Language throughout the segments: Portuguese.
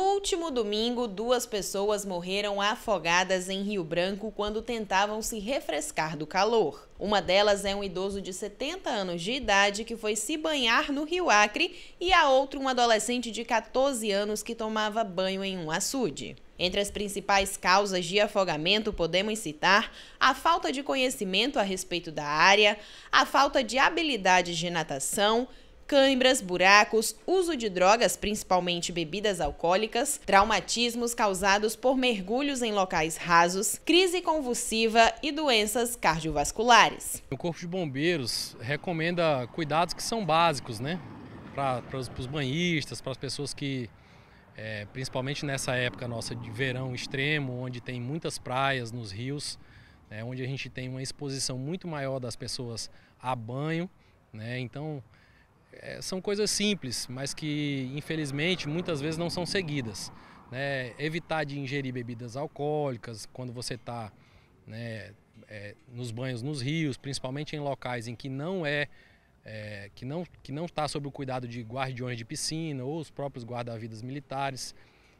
No último domingo, duas pessoas morreram afogadas em Rio Branco quando tentavam se refrescar do calor. Uma delas é um idoso de 70 anos de idade que foi se banhar no Rio Acre e a outra um adolescente de 14 anos que tomava banho em um açude. Entre as principais causas de afogamento, podemos citar a falta de conhecimento a respeito da área, a falta de habilidades de natação, cãibras, buracos, uso de drogas, principalmente bebidas alcoólicas, traumatismos causados por mergulhos em locais rasos, crise convulsiva e doenças cardiovasculares. O Corpo de Bombeiros recomenda cuidados que são básicos, né? Para, os, banhistas, para as pessoas que, é, principalmente nessa época nossa de verão extremo, onde tem muitas praias nos rios, né? onde a gente tem uma exposição muito maior das pessoas a banho. Né, então, é, são coisas simples, mas que infelizmente muitas vezes não são seguidas. Né? Evitar de ingerir bebidas alcoólicas quando você está né, é, nos banhos nos rios, principalmente em locais em que não é, é que não que não está sob o cuidado de guardiões de piscina ou os próprios guarda-vidas militares,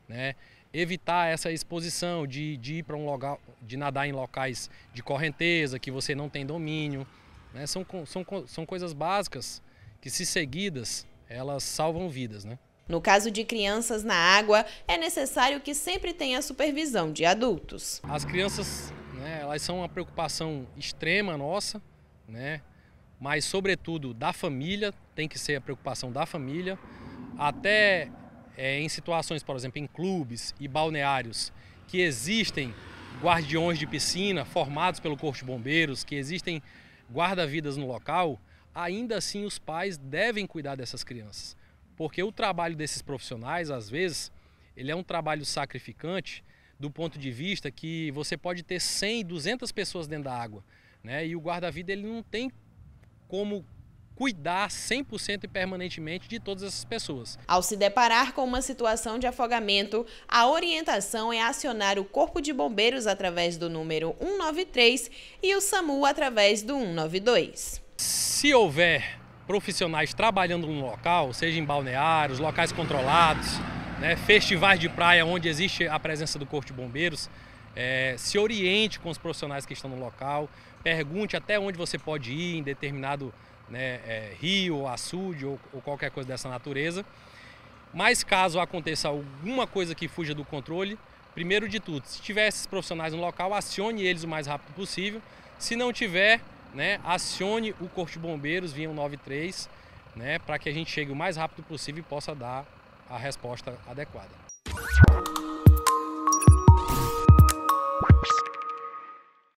né? Evitar essa exposição de, de ir para um local, de nadar em locais de correnteza que você não tem domínio, né? São, são, são coisas básicas que se seguidas, elas salvam vidas, né? No caso de crianças na água, é necessário que sempre tenha supervisão de adultos. As crianças, né, elas são uma preocupação extrema nossa, né? Mas sobretudo da família, tem que ser a preocupação da família. Até é, em situações, por exemplo, em clubes e balneários que existem guardiões de piscina formados pelo Corpo de Bombeiros, que existem guarda-vidas no local, ainda assim os pais devem cuidar dessas crianças. Porque o trabalho desses profissionais, às vezes, ele é um trabalho sacrificante do ponto de vista que você pode ter 100, 200 pessoas dentro da água, né? E o guarda-vida ele não tem como cuidar 100% e permanentemente de todas essas pessoas. Ao se deparar com uma situação de afogamento, a orientação é acionar o Corpo de Bombeiros através do número 193 e o SAMU através do 192. Se houver profissionais trabalhando no local, seja em balneários, locais controlados, né, festivais de praia onde existe a presença do Corpo de Bombeiros, é, se oriente com os profissionais que estão no local, pergunte até onde você pode ir em determinado né, é, rio, açude ou, ou qualquer coisa dessa natureza. Mas caso aconteça alguma coisa que fuja do controle, primeiro de tudo, se tiver esses profissionais no local, acione eles o mais rápido possível. Se não tiver, né, acione o Corpo de Bombeiros via 193, né, para que a gente chegue o mais rápido possível e possa dar a resposta adequada.